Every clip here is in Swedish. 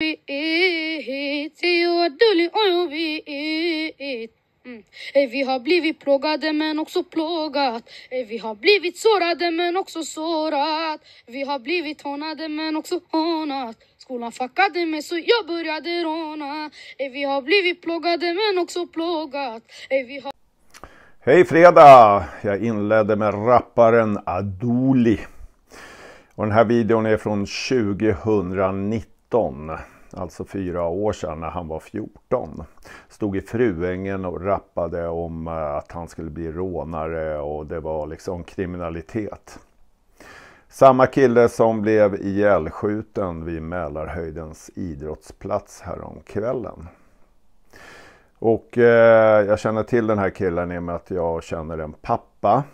Mm. Eh, vi har blivit plågade men också plågat eh, Vi har blivit sårade men också sårat Vi har blivit hånade men också hånat Skolan fuckade mig så jag började råna eh, Vi har blivit plågade men också plågat Vi har... Hej fredag! Jag inledde med rapparen Adoli. Och den här videon är från 2019 19, alltså fyra år sedan när han var 14. Stod i Fruängen och rappade om eh, att han skulle bli rånare och det var liksom kriminalitet. Samma kille som blev ihjälskjuten vid Mälarhöjdens idrottsplats häromkvällen. Och eh, jag känner till den här killen i och med att jag känner en pappa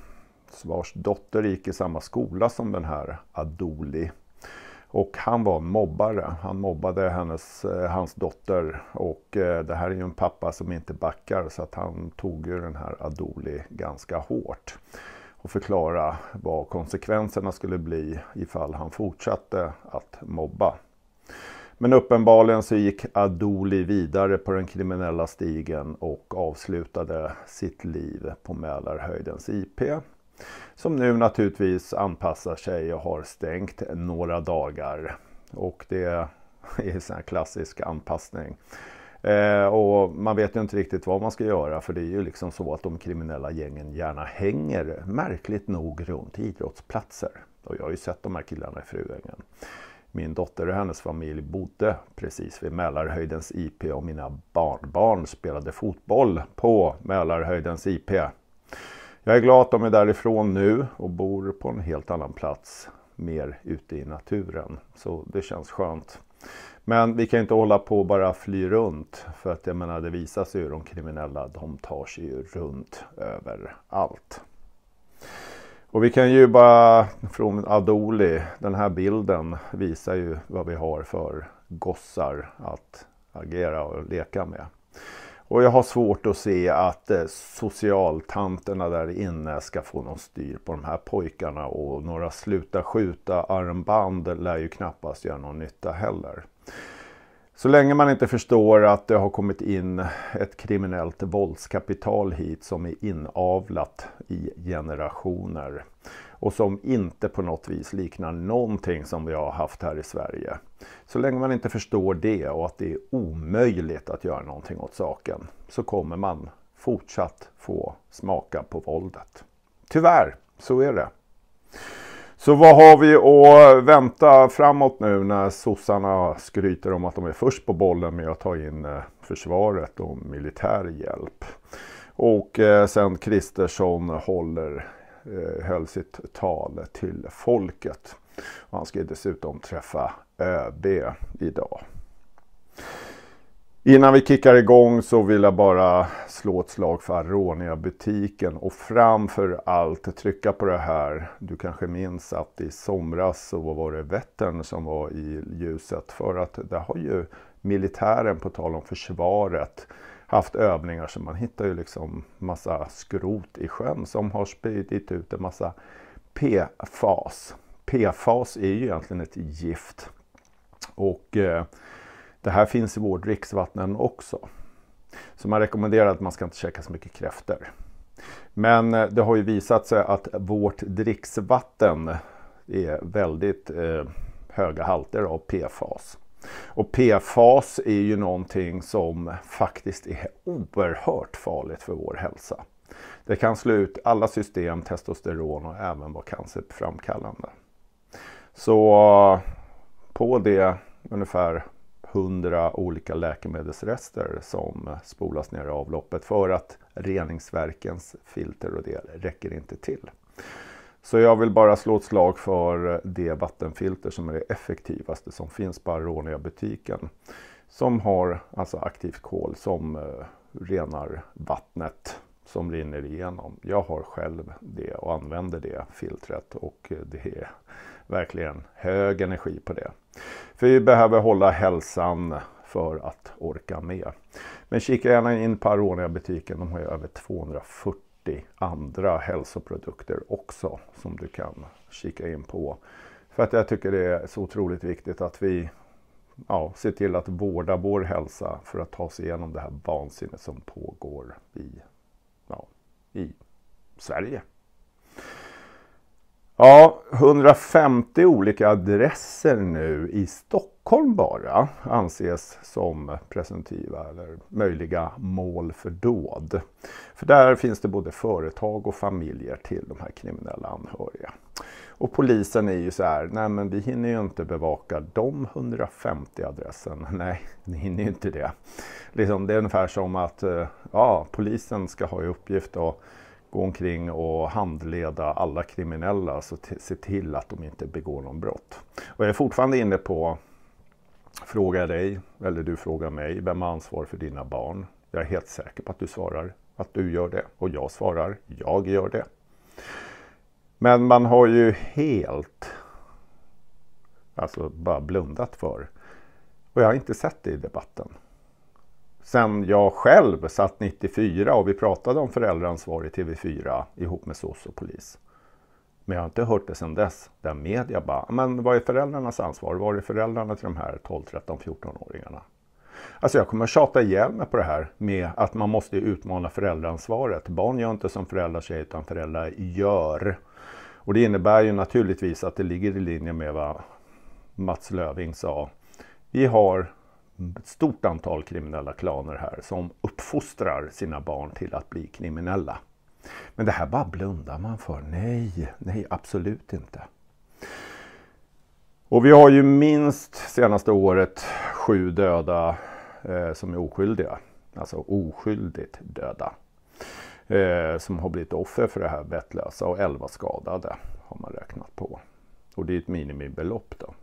vars dotter gick i samma skola som den här Adoli. Och han var en mobbare. Han mobbade hennes, eh, hans dotter. Och eh, det här är ju en pappa som inte backar så att han tog ju den här Adoli ganska hårt. Och förklara vad konsekvenserna skulle bli ifall han fortsatte att mobba. Men uppenbarligen så gick Adoli vidare på den kriminella stigen och avslutade sitt liv på Mälarhöjdens IP som nu naturligtvis anpassar sig och har stängt några dagar. Och det är en sån här klassisk anpassning. Eh, och man vet ju inte riktigt vad man ska göra för det är ju liksom så att de kriminella gängen gärna hänger märkligt nog runt idrottsplatser. Och jag har ju sett de här killarna i Fruängen. Min dotter och hennes familj bodde precis vid Mälarhöjdens IP och mina barnbarn spelade fotboll på Mälarhöjdens IP. Jag är glad att de är därifrån nu och bor på en helt annan plats. Mer ute i naturen. Så det känns skönt. Men vi kan inte hålla på och bara fly runt. För att jag menar, det visar sig ju de kriminella, de tar sig ju runt överallt. Och vi kan ju bara från Adoli, den här bilden visar ju vad vi har för gossar att agera och leka med. Och jag har svårt att se att eh, socialtanterna där inne ska få någon styr på de här pojkarna och några sluta skjuta armband lär ju knappast göra någon nytta heller. Så länge man inte förstår att det har kommit in ett kriminellt våldskapital hit som är inavlat i generationer och som inte på något vis liknar någonting som vi har haft här i Sverige. Så länge man inte förstår det och att det är omöjligt att göra någonting åt saken så kommer man fortsatt få smaka på våldet. Tyvärr, så är det. Så vad har vi att vänta framåt nu när sossarna skryter om att de är först på bollen med att ta in eh, försvaret och militär hjälp? Och eh, sen Kristersson håller Eh, höll sitt tal till folket. Och han ska dessutom träffa ÖB idag. Innan vi kickar igång så vill jag bara slå ett slag för Aronia-butiken och framför allt trycka på det här. Du kanske minns att i somras så var det Vättern som var i ljuset för att det har ju militären på tal om försvaret haft övningar så man hittar ju liksom massa skrot i sjön som har spridit ut en massa PFAS. PFAS är ju egentligen ett gift. Och eh, det här finns i vårt dricksvatten också. Så man rekommenderar att man ska inte käka så mycket kräftor. Men eh, det har ju visat sig att vårt dricksvatten är väldigt eh, höga halter av PFAS. Och PFAS är ju någonting som faktiskt är oerhört farligt för vår hälsa. Det kan slå ut alla system, testosteron och även vara cancerframkallande. Så på det ungefär 100 olika läkemedelsrester som spolas ner i avloppet för att reningsverkens filter och det räcker inte till. Så jag vill bara slå ett slag för det vattenfilter som är det effektivaste som finns på Aronia-butiken. Som har alltså aktivt kol som eh, renar vattnet som rinner igenom. Jag har själv det och använder det filtret och eh, det är verkligen hög energi på det. För vi behöver hålla hälsan för att orka med. Men kika gärna in på Aronia-butiken, de har ju över 240 40 andra hälsoprodukter också som du kan kika in på. För att jag tycker det är så otroligt viktigt att vi ja, ser till att vårda vår hälsa för att ta oss igenom det här vansinnet som pågår i, ja, i Sverige. Ja, 150 olika adresser nu i Stockholm bara anses som presumtiva eller möjliga mål för dåd. För där finns det både företag och familjer till de här kriminella anhöriga. Och polisen är ju så här, nej men vi hinner ju inte bevaka de 150 adressen. Nej, ni hinner ju inte det. Liksom, det är ungefär som att eh, ja, polisen ska ha i uppgift att gå omkring och handleda alla kriminella, så se till att de inte begår någon brott. Och jag är fortfarande inne på, fråga dig, eller du frågar mig, vem har ansvar för dina barn? Jag är helt säker på att du svarar att du gör det. Och jag svarar, jag gör det. Men man har ju helt, alltså bara blundat för. Och jag har inte sett det i debatten sen jag själv satt 94 och vi pratade om föräldraansvar i TV4 ihop med SOS och polis. Men jag har inte hört det sedan dess, där media bara, men vad är föräldrarnas ansvar? Vad är föräldrarna till de här 12, 13, 14-åringarna? Alltså jag kommer tjata ihjäl mig på det här med att man måste utmana föräldraansvaret. Barn gör inte som föräldrar säger utan föräldrar gör. Och det innebär ju naturligtvis att det ligger i linje med vad Mats Löving sa. Vi har ett stort antal kriminella klaner här som uppfostrar sina barn till att bli kriminella. Men det här bara blundar man för. Nej, nej absolut inte. Och vi har ju minst senaste året sju döda eh, som är oskyldiga. Alltså oskyldigt döda. Eh, som har blivit offer för det här vettlösa och elva skadade har man räknat på. Och det är ett minimibelopp då.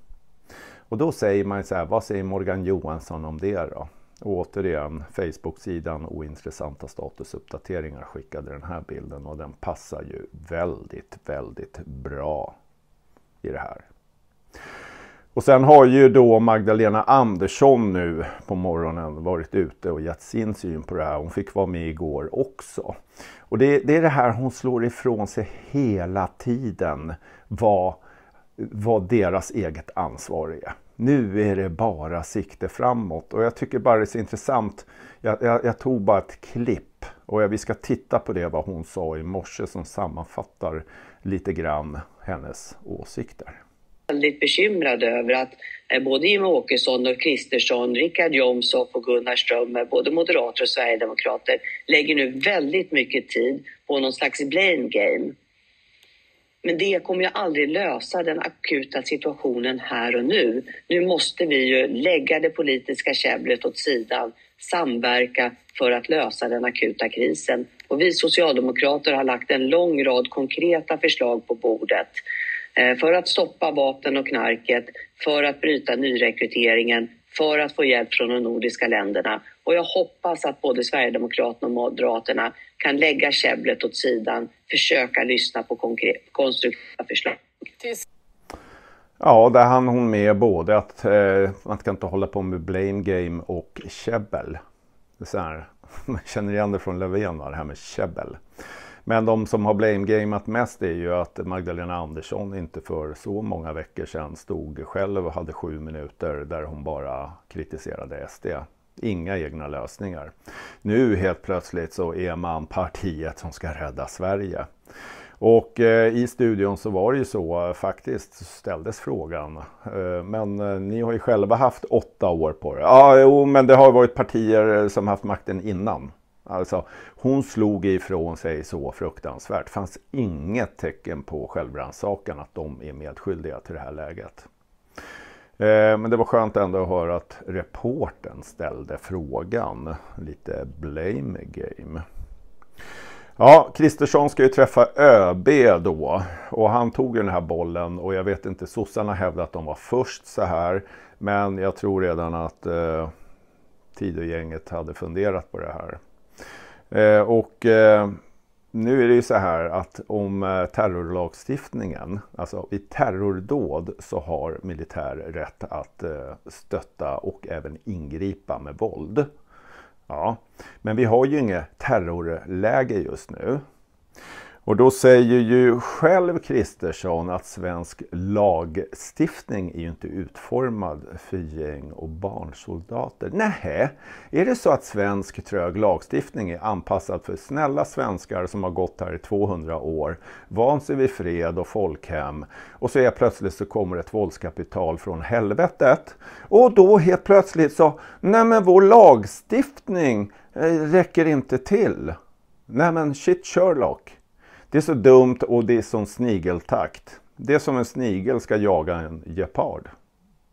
Och då säger man så här, vad säger Morgan Johansson om det då? Och återigen, Facebook-sidan ointressanta statusuppdateringar skickade den här bilden och den passar ju väldigt, väldigt bra i det här. Och sen har ju då Magdalena Andersson nu på morgonen varit ute och gett sin syn på det här. Hon fick vara med igår också. Och det, det är det här hon slår ifrån sig hela tiden. Vad vad deras eget ansvar är. Nu är det bara sikte framåt och jag tycker bara det är så intressant. Jag, jag, jag tog bara ett klipp och jag, vi ska titta på det vad hon sa i morse som sammanfattar lite grann hennes åsikter väldigt bekymrad över att eh, både Jimmie Åkesson och Kristersson, Richard Jomshof och Gunnar Strömmer, både moderater och sverigedemokrater, lägger nu väldigt mycket tid på någon slags blame game. Men det kommer ju aldrig lösa den akuta situationen här och nu. Nu måste vi ju lägga det politiska käbblet åt sidan, samverka för att lösa den akuta krisen. Och vi socialdemokrater har lagt en lång rad konkreta förslag på bordet eh, för att stoppa vapen och knarket, för att bryta nyrekryteringen, för att få hjälp från de nordiska länderna. Och jag hoppas att både Sverigedemokraterna och Moderaterna kan lägga käbblet åt sidan, försöka lyssna på konkret, konstruktiva förslag. Ja, där hann hon med både att eh, man ska inte hålla på med blame game och käbbel. Det är så här, man känner igen det från Löfven, det här med käbbel. Men de som har blame-gameat mest är ju att Magdalena Andersson inte för så många veckor sedan stod själv och hade sju minuter där hon bara kritiserade SD Inga egna lösningar. Nu helt plötsligt så är man partiet som ska rädda Sverige. Och eh, i studion så var det ju så eh, faktiskt ställdes frågan. Eh, men eh, ni har ju själva haft åtta år på er. Ja, ah, jo, men det har varit partier eh, som haft makten innan. Alltså, hon slog ifrån sig så fruktansvärt. fanns inget tecken på självrannsakan att de är medskyldiga till det här läget. Eh, men det var skönt ändå att höra att reporten ställde frågan. Lite blame game. Ja, Kristersson ska ju träffa ÖB då. Och han tog ju den här bollen och jag vet inte, sossarna hävdade att de var först så här. Men jag tror redan att eh, Tidögänget hade funderat på det här. Eh, och eh, nu är det ju så här att om eh, terrorlagstiftningen, alltså vid terrordåd så har militär rätt att eh, stötta och även ingripa med våld. Ja, men vi har ju inget terrorläge just nu. Och då säger ju själv Kristersson att svensk lagstiftning är ju inte utformad för gäng och barnsoldater. Nej, är det så att svensk trög lagstiftning är anpassad för snälla svenskar som har gått här i 200 år, vant sig vid fred och folkhem och så är plötsligt så kommer ett våldskapital från helvetet och då helt plötsligt så, nej men vår lagstiftning eh, räcker inte till. Nej men shit Sherlock. Det är så dumt och det är sån snigeltakt. Det är som en snigel ska jaga en gepard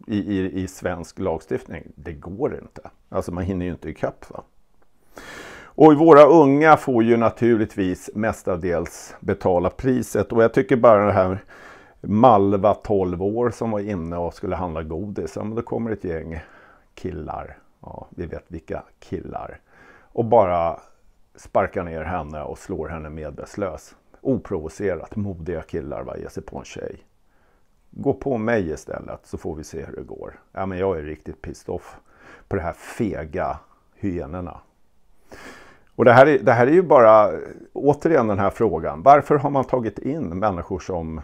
i, i, i svensk lagstiftning. Det går inte. Alltså man hinner ju inte ikapp. Va? Och våra unga får ju naturligtvis mestadels betala priset. Och jag tycker bara det här Malva 12 år som var inne och skulle handla godis. Ja, men då kommer ett gäng killar. Ja, vi vet vilka killar. Och bara sparkar ner henne och slår henne medvetslös oprovocerat modiga killar va, ger sig på en tjej. Gå på mig istället så får vi se hur det går. Ja, men jag är riktigt pissed off på de här fega hyenorna. Och det här, är, det här är ju bara återigen den här frågan. Varför har man tagit in människor som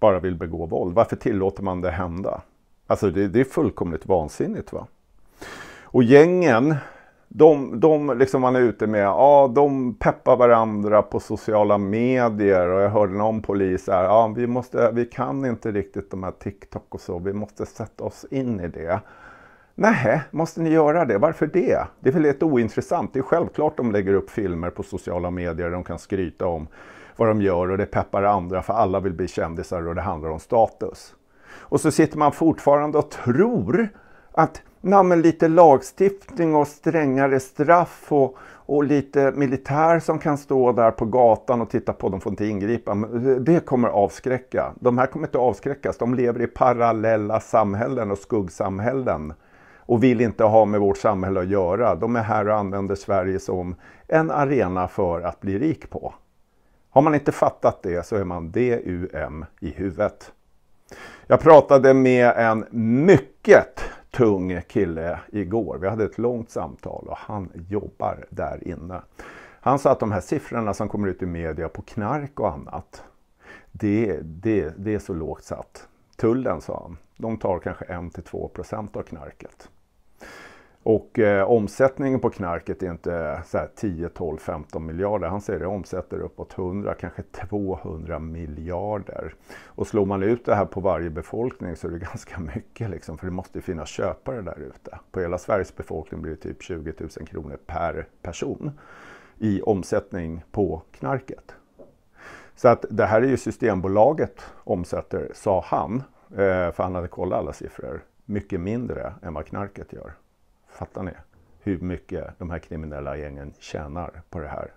bara vill begå våld? Varför tillåter man det hända? Alltså det, det är fullkomligt vansinnigt va? Och gängen de, de liksom man är ute med, ja, de peppar varandra på sociala medier och jag hörde någon polis här, ja, vi, måste, vi kan inte riktigt de här TikTok och så, vi måste sätta oss in i det. Nej, måste ni göra det? Varför det? Det är väl lite ointressant. Det är självklart de lägger upp filmer på sociala medier där de kan skryta om vad de gör och det peppar andra för alla vill bli kändisar och det handlar om status. Och så sitter man fortfarande och tror att na, men lite lagstiftning och strängare straff och, och lite militär som kan stå där på gatan och titta på. De får inte ingripa. Det kommer avskräcka. De här kommer inte avskräckas. De lever i parallella samhällen och skuggsamhällen och vill inte ha med vårt samhälle att göra. De är här och använder Sverige som en arena för att bli rik på. Har man inte fattat det så är man DUM i huvudet. Jag pratade med en mycket tung kille igår. Vi hade ett långt samtal och han jobbar där inne. Han sa att de här siffrorna som kommer ut i media på knark och annat, det, det, det är så lågt satt. Tullen, sa han, de tar kanske 1-2 procent av knarket. Och eh, omsättningen på knarket är inte eh, så 10, 12, 15 miljarder. Han säger det omsätter uppåt 100, kanske 200 miljarder. Och slår man ut det här på varje befolkning så är det ganska mycket liksom, för det måste finnas köpare där ute. På hela Sveriges befolkning blir det typ 20 000 kronor per person i omsättning på knarket. Så att det här är ju Systembolaget omsätter, sa han, eh, för han hade kollat alla siffror, mycket mindre än vad knarket gör. Fattar ni? Hur mycket de här kriminella gängen tjänar på det här.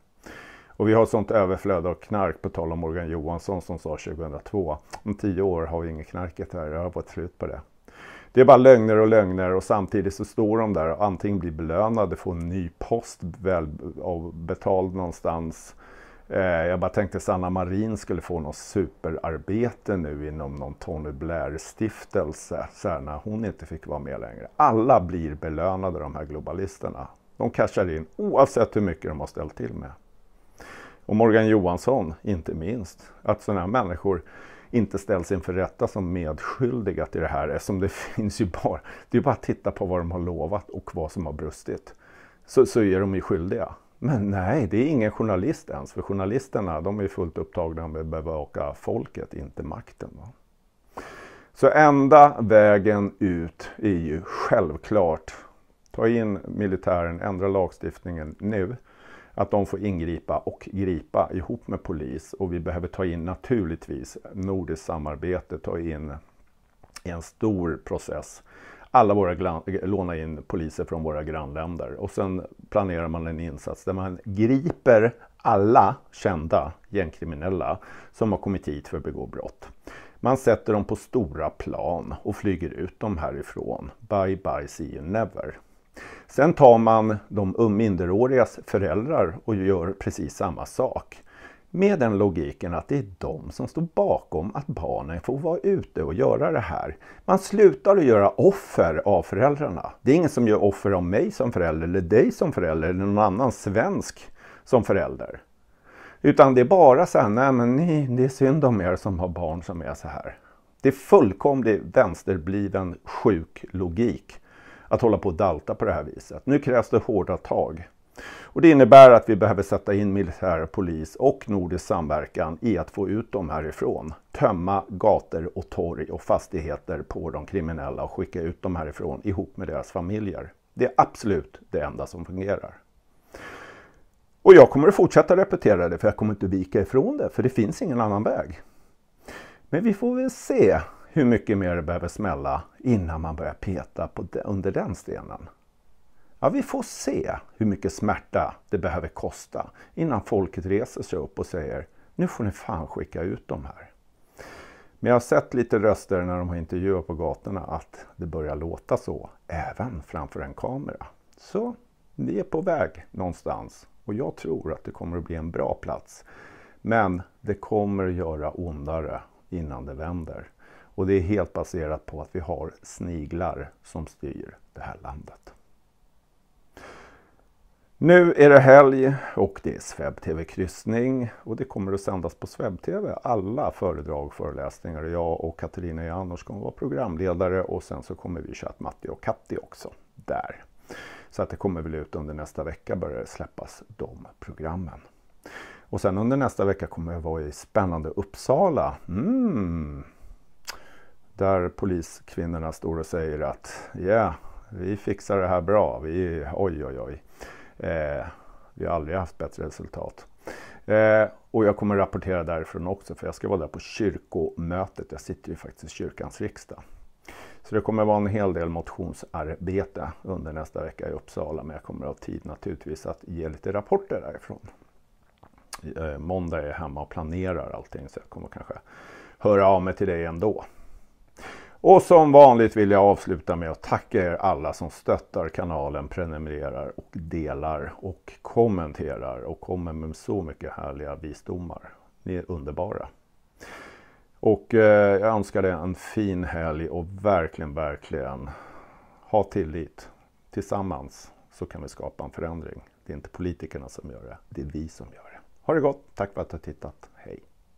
Och vi har sånt överflöd av knark, på tal om Morgan Johansson som sa 2002. Om tio år har vi inget knarket här, det har varit slut på det. Det är bara lögner och lögner och samtidigt så står de där och antingen blir belönade, får en ny post, väl betald någonstans Eh, jag bara tänkte att Sanna Marin skulle få något superarbete nu inom någon Tony Blair-stiftelse när hon inte fick vara med längre. Alla blir belönade de här globalisterna. De cashar in oavsett hur mycket de har ställt till med. Och Morgan Johansson, inte minst. Att sådana här människor inte ställs inför rätta som medskyldiga till det här eftersom det finns ju bara... Det är bara att titta på vad de har lovat och vad som har brustit. Så, så är de ju skyldiga. Men nej, det är ingen journalist ens, för journalisterna de är fullt upptagna med att bevaka folket, inte makten. Va? Så enda vägen ut är ju självklart, ta in militären, ändra lagstiftningen nu. Att de får ingripa och gripa ihop med polis. Och vi behöver ta in naturligtvis nordiskt samarbete, ta in en stor process alla våra låna in poliser från våra grannländer och sen planerar man en insats där man griper alla kända gängkriminella som har kommit hit för att begå brott. Man sätter dem på stora plan och flyger ut dem härifrån. Bye bye, see you never. Sen tar man de minderårigas föräldrar och gör precis samma sak. Med den logiken att det är de som står bakom att barnen får vara ute och göra det här. Man slutar att göra offer av föräldrarna. Det är ingen som gör offer av mig som förälder, eller dig som förälder, eller någon annan svensk som förälder. Utan det är bara så här, nej men ni, det är synd om er som har barn som är så här. Det är fullkomlig vänsterbliven sjuk logik att hålla på och dalta på det här viset. Nu krävs det hårda tag. Och det innebär att vi behöver sätta in militär, polis och nordisk samverkan i att få ut dem härifrån. Tömma gator och torg och fastigheter på de kriminella och skicka ut dem härifrån ihop med deras familjer. Det är absolut det enda som fungerar. Och jag kommer att fortsätta repetera det för jag kommer inte vika ifrån det för det finns ingen annan väg. Men vi får väl se hur mycket mer det behöver smälla innan man börjar peta på, under den stenen. Ja, vi får se hur mycket smärta det behöver kosta innan folket reser sig upp och säger nu får ni fan skicka ut dem här. Men jag har sett lite röster när de har intervjuat på gatorna att det börjar låta så även framför en kamera. Så vi är på väg någonstans och jag tror att det kommer att bli en bra plats. Men det kommer att göra ondare innan det vänder. Och det är helt baserat på att vi har sniglar som styr det här landet. Nu är det helg och det är Sveb TV kryssning och det kommer att sändas på Sveb TV. Alla föredrag, föreläsningar jag och Katarina Janouch kommer vara programledare och sen så kommer vi köra Matti och Katti också där. Så att det kommer väl ut under nästa vecka börjar släppas de programmen. Och sen under nästa vecka kommer jag vara i spännande Uppsala. Mm. Där poliskvinnorna står och säger att ja, yeah, vi fixar det här bra. Vi, oj, oj, oj. Eh, vi har aldrig haft bättre resultat. Eh, och jag kommer rapportera därifrån också för jag ska vara där på kyrkomötet. Jag sitter ju faktiskt i kyrkans riksdag. Så det kommer vara en hel del motionsarbete under nästa vecka i Uppsala. Men jag kommer ha tid naturligtvis att ge lite rapporter därifrån. Eh, måndag är jag hemma och planerar allting så jag kommer kanske höra av mig till dig ändå. Och som vanligt vill jag avsluta med att tacka er alla som stöttar kanalen, prenumererar och delar och kommenterar och kommer med så mycket härliga visdomar. Ni är underbara. Och eh, jag önskar dig en fin helg och verkligen, verkligen ha tillit. Tillsammans så kan vi skapa en förändring. Det är inte politikerna som gör det, det är vi som gör det. Ha det gott! Tack för att du har tittat.